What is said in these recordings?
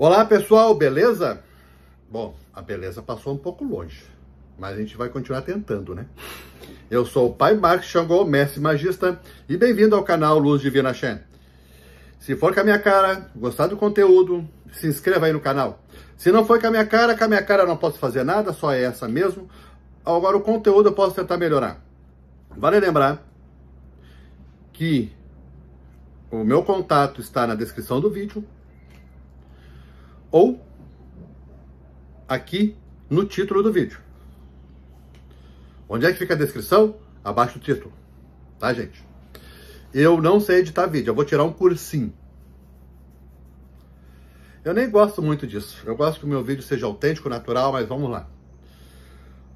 Olá pessoal, beleza? Bom, a beleza passou um pouco longe, mas a gente vai continuar tentando, né? Eu sou o Pai Max Xangô, mestre magista, e bem-vindo ao canal Luz Divina Shen. Se for com a minha cara, gostar do conteúdo, se inscreva aí no canal. Se não for com a minha cara, com a minha cara eu não posso fazer nada, só é essa mesmo. Agora o conteúdo eu posso tentar melhorar. Vale lembrar que o meu contato está na descrição do vídeo ou aqui no título do vídeo. Onde é que fica a descrição? Abaixo do título, tá, gente? Eu não sei editar vídeo, eu vou tirar um cursinho. Eu nem gosto muito disso. Eu gosto que o meu vídeo seja autêntico, natural, mas vamos lá.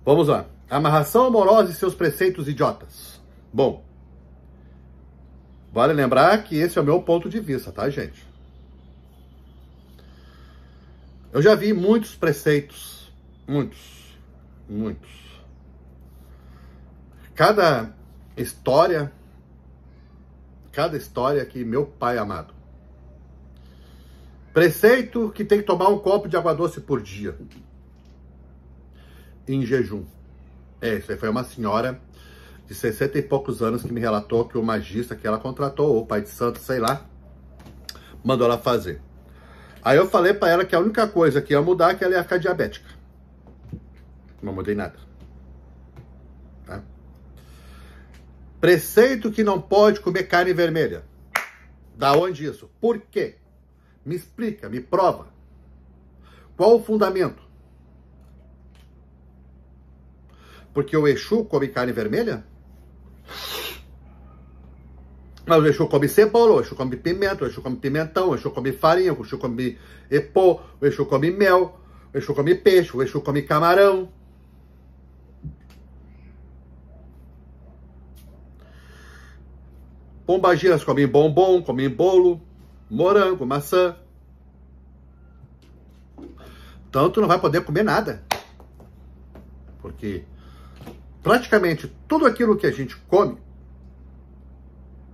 Vamos lá. Amarração amorosa e seus preceitos idiotas. Bom, vale lembrar que esse é o meu ponto de vista, tá, gente? Eu já vi muitos preceitos, muitos, muitos. Cada história, cada história que meu pai amado. Preceito que tem que tomar um copo de água doce por dia. Em jejum. É, isso aí foi uma senhora de 60 e poucos anos que me relatou que o magista que ela contratou, ou pai de santo, sei lá, mandou ela fazer. Aí eu falei para ela que a única coisa que ia mudar é que ela ia ficar diabética. Não mudei nada. Tá? Preceito que não pode comer carne vermelha. Da onde isso? Por quê? Me explica, me prova. Qual o fundamento? Porque o Exu come carne vermelha? Mas o Exu come cebola, o Exu come pimenta, o Exu come pimentão, o Exu come farinha, o Exu come epô, o Exu come mel, o Exu come peixe, o Exu come camarão. Pombagiras comem bombom, comem bolo, morango, maçã. Tanto não vai poder comer nada. Porque praticamente tudo aquilo que a gente come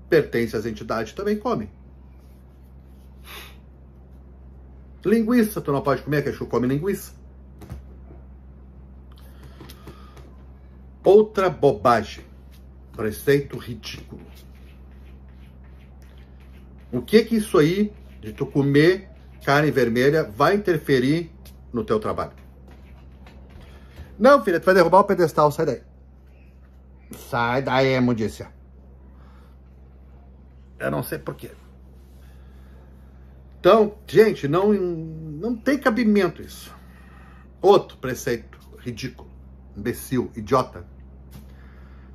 pertence às entidades, também comem. Linguiça, tu não pode comer, que a come linguiça. Outra bobagem, preceito ridículo. O que que isso aí de tu comer carne vermelha vai interferir no teu trabalho? Não, filha, tu vai derrubar o pedestal, sai daí. Sai daí, imundícia. Eu não sei porquê. Então, gente, não, não tem cabimento isso. Outro preceito ridículo, imbecil, idiota.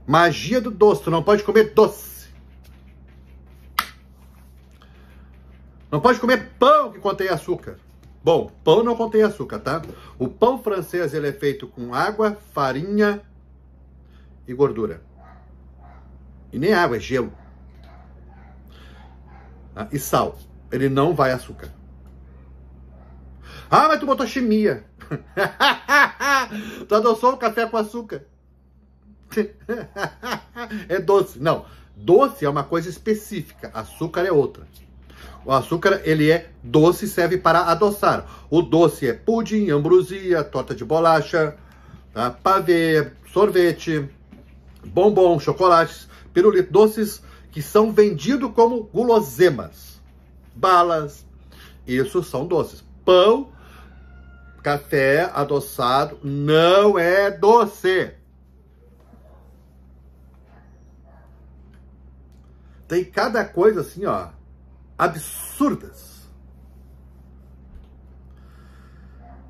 Magia do doce, tu não pode comer doce. Não pode comer pão que contém açúcar. Bom, pão não contém açúcar, tá? O pão francês ele é feito com água, farinha e gordura. E nem água, é gelo. Tá? E sal. Ele não vai açúcar. Ah, mas tu botou chimia. tu adoçou o café com açúcar. é doce. Não. Doce é uma coisa específica. Açúcar é outra. O açúcar, ele é doce serve para adoçar. O doce é pudim, ambrosia, torta de bolacha, tá? pavê, sorvete, bombom, chocolates, pirulito, doces que são vendidos como gulosemas, balas, isso são doces. Pão, café adoçado não é doce. Tem cada coisa assim, ó, absurdas.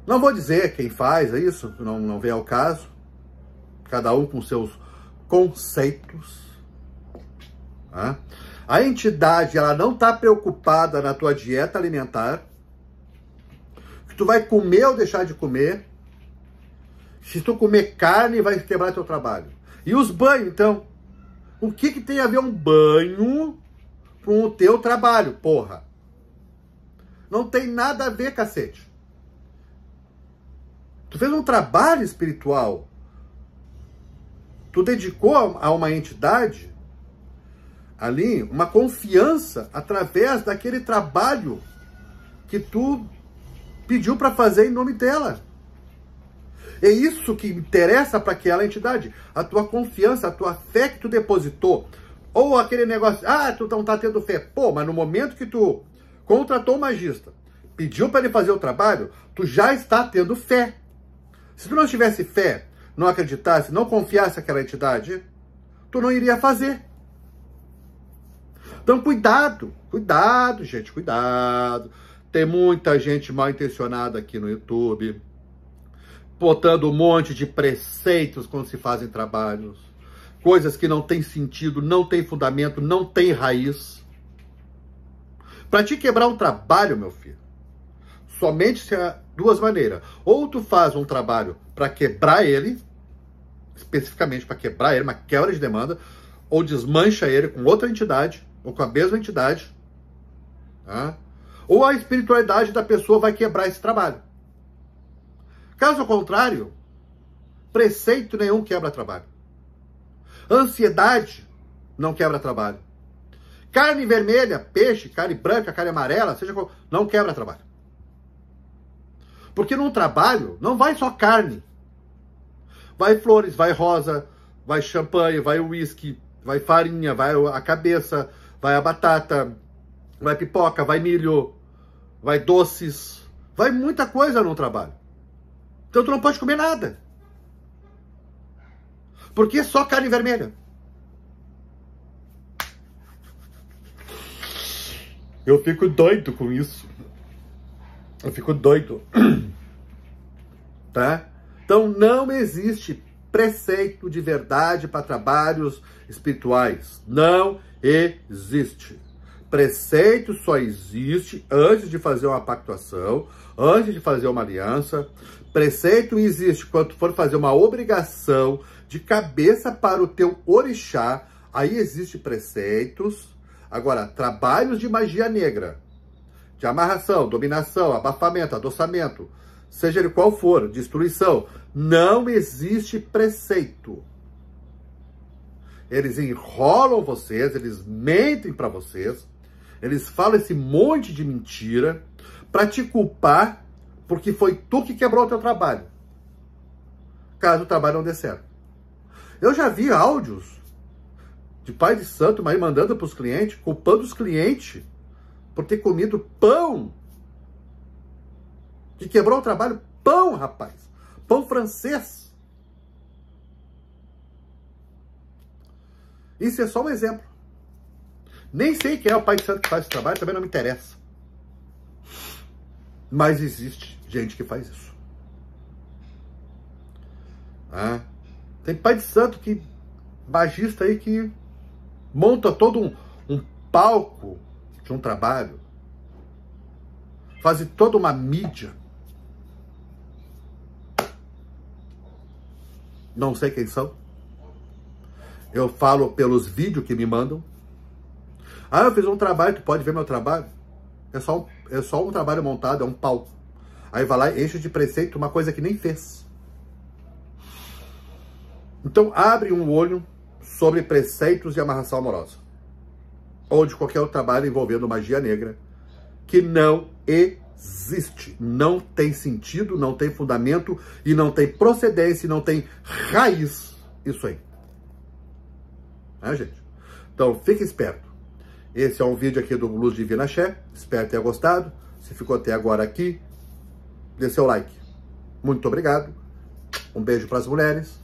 Não vou dizer quem faz isso, não, não vem ao caso. Cada um com seus conceitos. Né? A entidade ela não está preocupada na tua dieta alimentar, que tu vai comer ou deixar de comer. Se tu comer carne, vai quebrar teu trabalho. E os banhos, então? O que, que tem a ver um banho com o teu trabalho, porra? Não tem nada a ver, cacete. Tu fez um trabalho espiritual. Tu dedicou a uma entidade ali uma confiança através daquele trabalho que tu pediu para fazer em nome dela. É isso que interessa para aquela entidade. A tua confiança, a tua fé que tu depositou. Ou aquele negócio, ah, tu não tá tendo fé. Pô, mas no momento que tu contratou o magista, pediu para ele fazer o trabalho, tu já está tendo fé. Se tu não tivesse fé, não acreditasse, não confiasse naquela entidade, tu não iria fazer. Então, cuidado, cuidado, gente, cuidado. Tem muita gente mal intencionada aqui no YouTube, botando um monte de preceitos quando se fazem trabalhos. Coisas que não têm sentido, não têm fundamento, não têm raiz. Para te quebrar um trabalho, meu filho, somente se há duas maneiras. Ou tu faz um trabalho para quebrar ele, especificamente para quebrar ele, uma quebra de demanda, ou desmancha ele com outra entidade, ou com a mesma entidade, tá? ou a espiritualidade da pessoa vai quebrar esse trabalho. Caso contrário, preceito nenhum quebra trabalho. Ansiedade não quebra trabalho. Carne vermelha, peixe, carne branca, carne amarela, seja qual, não quebra trabalho. Porque num trabalho não vai só carne. Vai flores, vai rosa, vai champanhe, vai uísque, vai farinha, vai a cabeça, vai a batata, vai pipoca, vai milho, vai doces, vai muita coisa no trabalho. Então tu não pode comer nada. Porque é só carne vermelha. Eu fico doido com isso. Eu fico doido. Tá? Então não existe preceito de verdade para trabalhos espirituais. Não existe. Preceito só existe antes de fazer uma pactuação, antes de fazer uma aliança. Preceito existe quando for fazer uma obrigação de cabeça para o teu orixá. Aí existe preceitos. Agora, trabalhos de magia negra, de amarração, dominação, abafamento, adoçamento, seja ele qual for, destruição. Não existe preceito. Eles enrolam vocês, eles mentem para vocês, eles falam esse monte de mentira para te culpar porque foi tu que quebrou o teu trabalho. Caso o trabalho não dê certo. Eu já vi áudios de pai de santo, mãe mandando para os clientes, culpando os clientes por ter comido pão que quebrou o trabalho. Pão, rapaz. Pão francês. Isso é só um exemplo. Nem sei quem é o pai de santo que faz esse trabalho, também não me interessa. Mas existe gente que faz isso. Ah, tem pai de santo que. Bagista aí que monta todo um, um palco de um trabalho. Faz toda uma mídia não sei quem são. Eu falo pelos vídeos que me mandam. Ah, eu fiz um trabalho, tu pode ver meu trabalho? É só, é só um trabalho montado, é um palco. Aí vai lá e enche de preceito uma coisa que nem fez. Então abre um olho sobre preceitos de amarração amorosa. Ou de qualquer outro trabalho envolvendo magia negra que não é existe. Não tem sentido, não tem fundamento e não tem procedência, não tem raiz isso aí. Né, gente? Então, fique esperto. Esse é um vídeo aqui do Luz Divina Xé. Espero ter gostado. Se ficou até agora aqui, dê seu like. Muito obrigado. Um beijo para as mulheres.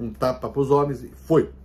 Um tapa para os homens. E fui!